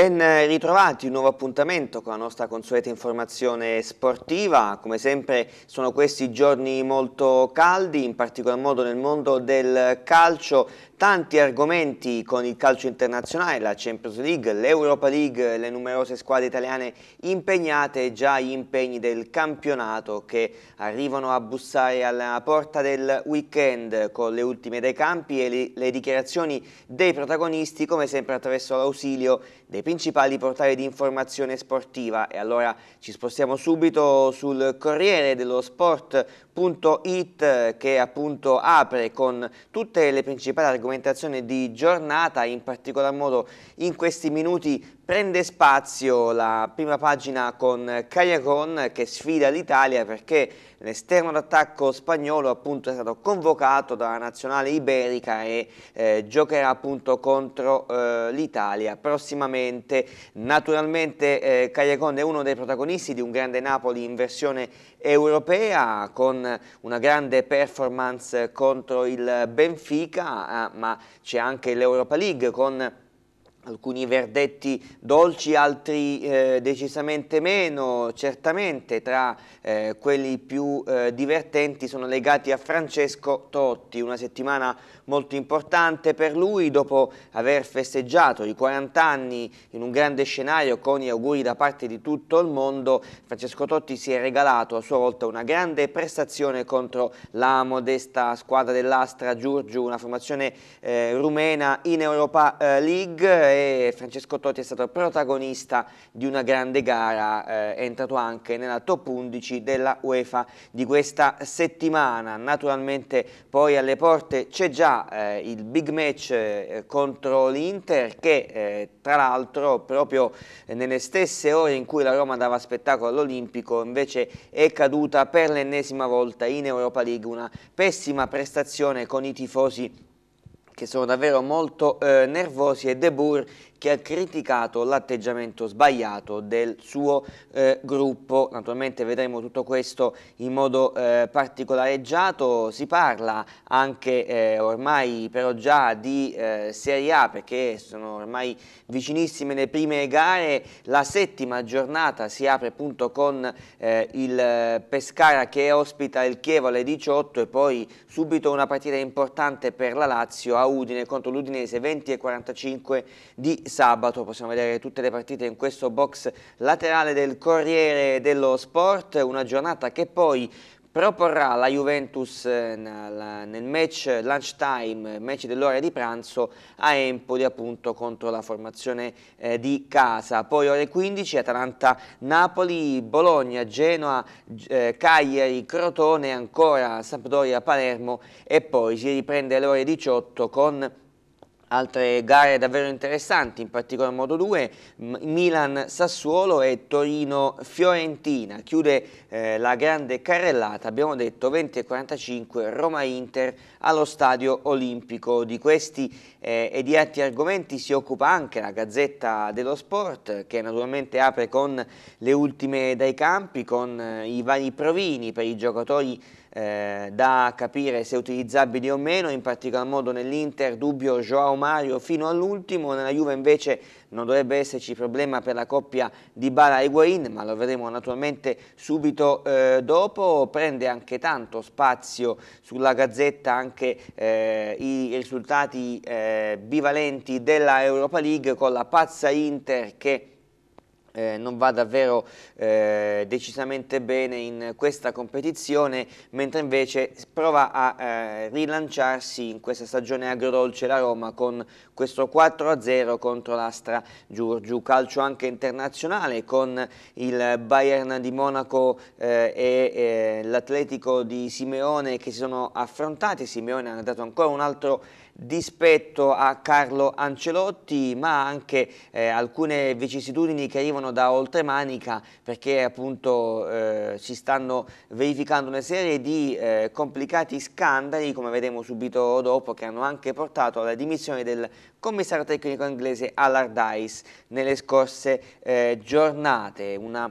Ben ritrovati, un nuovo appuntamento con la nostra consueta informazione sportiva. Come sempre sono questi giorni molto caldi, in particolar modo nel mondo del calcio tanti argomenti con il calcio internazionale, la Champions League, l'Europa League, le numerose squadre italiane impegnate e già gli impegni del campionato che arrivano a bussare alla porta del weekend con le ultime dei campi e le, le dichiarazioni dei protagonisti come sempre attraverso l'ausilio dei principali portali di informazione sportiva e allora ci spostiamo subito sul Corriere dello Sport.it che appunto apre con tutte le principali argomenti argomentazione di giornata, in particolar modo in questi minuti Prende spazio la prima pagina con Cagliacon che sfida l'Italia perché l'esterno d'attacco spagnolo appunto è stato convocato dalla nazionale iberica e eh, giocherà appunto contro eh, l'Italia prossimamente. Naturalmente eh, Cagliaron è uno dei protagonisti di un grande Napoli in versione europea con una grande performance contro il Benfica, eh, ma c'è anche l'Europa League con alcuni verdetti dolci, altri eh, decisamente meno, certamente tra eh, quelli più eh, divertenti sono legati a Francesco Totti, una settimana molto importante per lui dopo aver festeggiato i 40 anni in un grande scenario con gli auguri da parte di tutto il mondo Francesco Totti si è regalato a sua volta una grande prestazione contro la modesta squadra dell'Astra Giurgiu una formazione eh, rumena in Europa eh, League e Francesco Totti è stato protagonista di una grande gara eh, è entrato anche nella top 11 della UEFA di questa settimana naturalmente poi alle porte c'è già eh, il big match eh, contro l'Inter che eh, tra l'altro proprio nelle stesse ore in cui la Roma dava spettacolo all'Olimpico invece è caduta per l'ennesima volta in Europa League, una pessima prestazione con i tifosi che sono davvero molto eh, nervosi e De Boer che ha criticato l'atteggiamento sbagliato del suo eh, gruppo. Naturalmente vedremo tutto questo in modo eh, particolareggiato. Si parla anche eh, ormai però già di eh, Serie A perché sono ormai vicinissime le prime gare. La settima giornata si apre appunto con eh, il Pescara che ospita il Chievo alle 18 e poi subito una partita importante per la Lazio a Udine contro l'Udinese 20 e 45 di sabato possiamo vedere tutte le partite in questo box laterale del Corriere dello Sport, una giornata che poi proporrà la Juventus eh, nel match lunchtime, match dell'ora di pranzo a Empoli appunto contro la formazione eh, di casa. Poi ore 15 Atalanta, Napoli, Bologna, Genoa, eh, Cagliari, Crotone, ancora Sampdoria, Palermo e poi si riprende alle ore 18 con altre gare davvero interessanti, in particolar modo due, Milan-Sassuolo e Torino-Fiorentina. Chiude eh, la grande carrellata, abbiamo detto 20.45 Roma-Inter allo Stadio Olimpico. Di questi eh, e di altri argomenti si occupa anche la Gazzetta dello Sport, che naturalmente apre con le ultime dai campi, con eh, i vari provini per i giocatori eh, da capire se utilizzabili o meno, in particolar modo nell'Inter dubbio Joao Mario fino all'ultimo, nella Juve invece non dovrebbe esserci problema per la coppia di Bala e Higuain, ma lo vedremo naturalmente subito eh, dopo, prende anche tanto spazio sulla gazzetta anche eh, i risultati eh, bivalenti della Europa League con la pazza Inter che eh, non va davvero eh, decisamente bene in questa competizione, mentre invece prova a eh, rilanciarsi in questa stagione agrodolce la Roma con questo 4-0 contro l'Astra Giurgiu, calcio anche internazionale con il Bayern di Monaco eh, e eh, l'Atletico di Simeone che si sono affrontati, Simeone ha dato ancora un altro dispetto a Carlo Ancelotti ma anche eh, alcune vicissitudini che arrivano da oltremanica perché appunto eh, si stanno verificando una serie di eh, complicati scandali come vedremo subito dopo che hanno anche portato alla dimissione del commissario tecnico inglese Allardyce nelle scorse eh, giornate una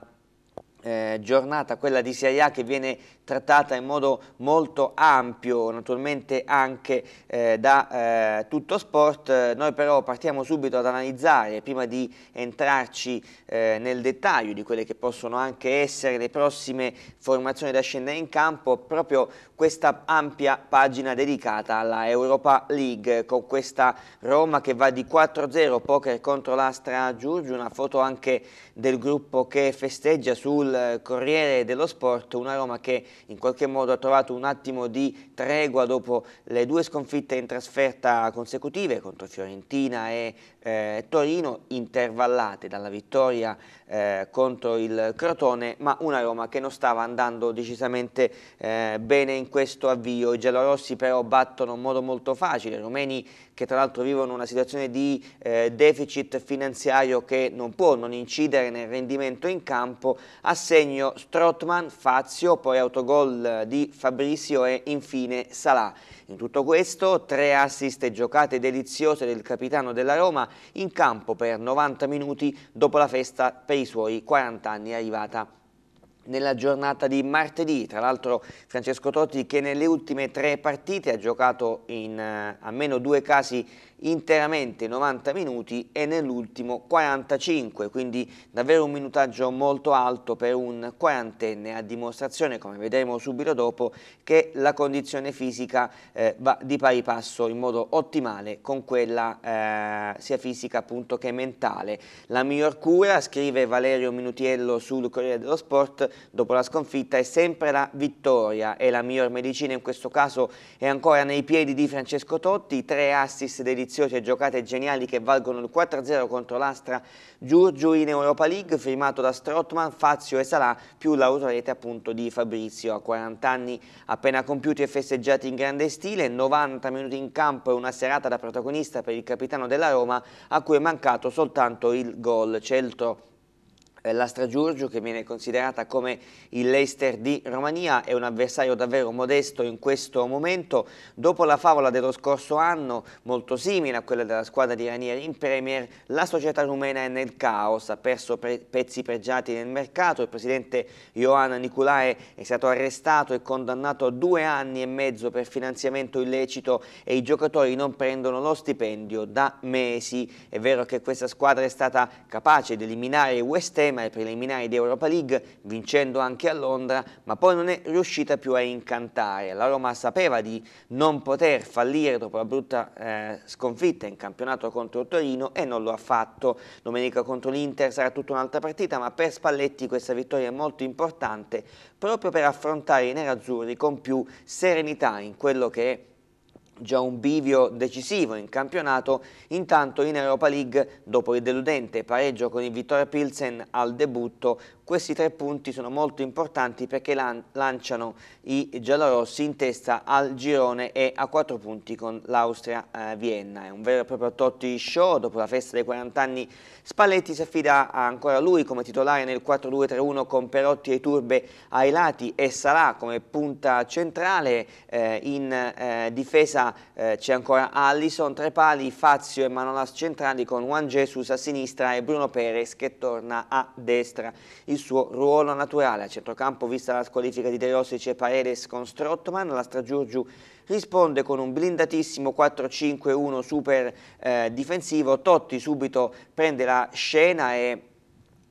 eh, giornata, quella di CIA che viene trattata in modo molto ampio, naturalmente anche eh, da eh, tutto sport. Noi però partiamo subito ad analizzare, prima di entrarci eh, nel dettaglio di quelle che possono anche essere le prossime formazioni da scendere in campo, proprio questa ampia pagina dedicata alla Europa League con questa Roma che va di 4-0 poker contro l'Astra Giurgi, una foto anche del gruppo che festeggia sul Corriere dello Sport, una Roma che in qualche modo ha trovato un attimo di tregua dopo le due sconfitte in trasferta consecutive contro Fiorentina e eh, Torino, intervallate dalla vittoria eh, contro il Crotone, ma una Roma che non stava andando decisamente eh, bene in questo avvio. I giallorossi però battono in modo molto facile, i romeni che tra l'altro vivono una situazione di eh, deficit finanziario che non può non incidere nel rendimento in campo, assegno Strotman, Fazio, poi autogol di Fabrizio e infine Salà. In tutto questo tre assist e giocate deliziose del capitano della Roma in campo per 90 minuti dopo la festa per i suoi 40 anni arrivata nella giornata di martedì. Tra l'altro Francesco Totti che nelle ultime tre partite ha giocato in uh, eh, almeno due casi interamente 90 minuti e nell'ultimo 45, quindi davvero un minutaggio molto alto per un quarantenne a dimostrazione, come vedremo subito dopo, che la condizione fisica eh, va di pari passo in modo ottimale con quella eh, sia fisica appunto che mentale. La miglior cura, scrive Valerio Minutiello sul Corriere dello Sport, dopo la sconfitta è sempre la vittoria e la miglior medicina in questo caso è ancora nei piedi di Francesco Totti, tre assist dedicati sfiziose giocate geniali che valgono il 4-0 contro l'Astra, Giurgiu in Europa League, firmato da Strottman, Fazio e Salà, più l'autorete appunto di Fabrizio. A 40 anni appena compiuti e festeggiati in grande stile, 90 minuti in campo e una serata da protagonista per il capitano della Roma, a cui è mancato soltanto il gol. Celto eh, L'Astra Giurgiu, che viene considerata come il Leicester di Romania, è un avversario davvero modesto in questo momento. Dopo la favola dello scorso anno, molto simile a quella della squadra di Ranieri in Premier, la società rumena è nel caos, ha perso pre pezzi pregiati nel mercato. Il presidente Ioan Nicolae è stato arrestato e condannato a due anni e mezzo per finanziamento illecito e i giocatori non prendono lo stipendio da mesi. È vero che questa squadra è stata capace di eliminare West Ham, problema ai preliminari di Europa League, vincendo anche a Londra, ma poi non è riuscita più a incantare. La Roma sapeva di non poter fallire dopo la brutta eh, sconfitta in campionato contro Torino e non lo ha fatto. Domenica contro l'Inter sarà tutta un'altra partita, ma per Spalletti questa vittoria è molto importante proprio per affrontare i nerazzurri con più serenità in quello che è Già un bivio decisivo in campionato, intanto in Europa League, dopo il deludente pareggio con il Vittoria Pilsen al debutto, questi tre punti sono molto importanti perché lan lanciano i giallorossi in testa al girone e a quattro punti con l'Austria-Vienna. Eh, È un vero e proprio Totti show, dopo la festa dei 40 anni Spalletti si affida ancora lui come titolare nel 4-2-3-1 con Perotti e Turbe ai lati e sarà come punta centrale eh, in eh, difesa eh, c'è ancora Allison, tre pali, Fazio e Manolas centrali con Juan Jesus a sinistra e Bruno Perez che torna a destra. Il suo ruolo naturale a centrocampo vista la squalifica di De Rosic c'è Paredes con Strottman, la Stragiurgiu risponde con un blindatissimo 4-5-1 super eh, difensivo, Totti subito prende la scena e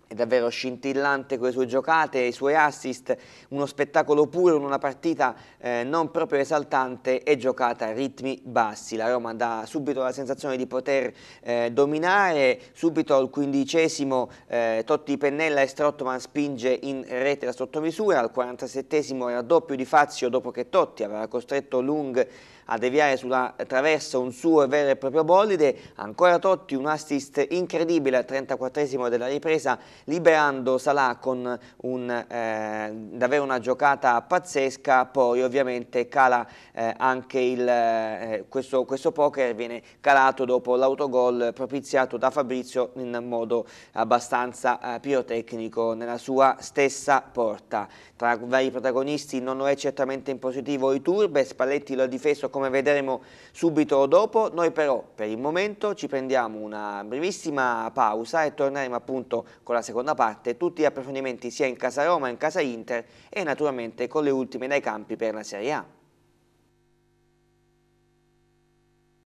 è davvero scintillante con le sue giocate e i suoi assist, uno spettacolo puro in una partita eh, non proprio esaltante e giocata a ritmi bassi. La Roma dà subito la sensazione di poter eh, dominare, subito al quindicesimo eh, Totti Pennella e Strottman spinge in rete la sottomisura, al 47esimo raddoppio di Fazio dopo che Totti aveva costretto Lung a deviare sulla traversa un suo vero e proprio bolide. ancora Totti un assist incredibile al 34 della ripresa liberando Salah con un, eh, davvero una giocata pazzesca, poi ovviamente cala eh, anche il, eh, questo, questo poker viene calato dopo l'autogol propiziato da Fabrizio in modo abbastanza eh, pirotecnico nella sua stessa porta. Tra i vari protagonisti non lo è certamente in positivo i Turbe, Spalletti lo ha difeso come vedremo subito dopo. Noi però per il momento ci prendiamo una brevissima pausa e torneremo appunto con la seconda parte, tutti gli approfondimenti sia in casa Roma, in casa Inter e naturalmente con le ultime dai campi per la Serie A.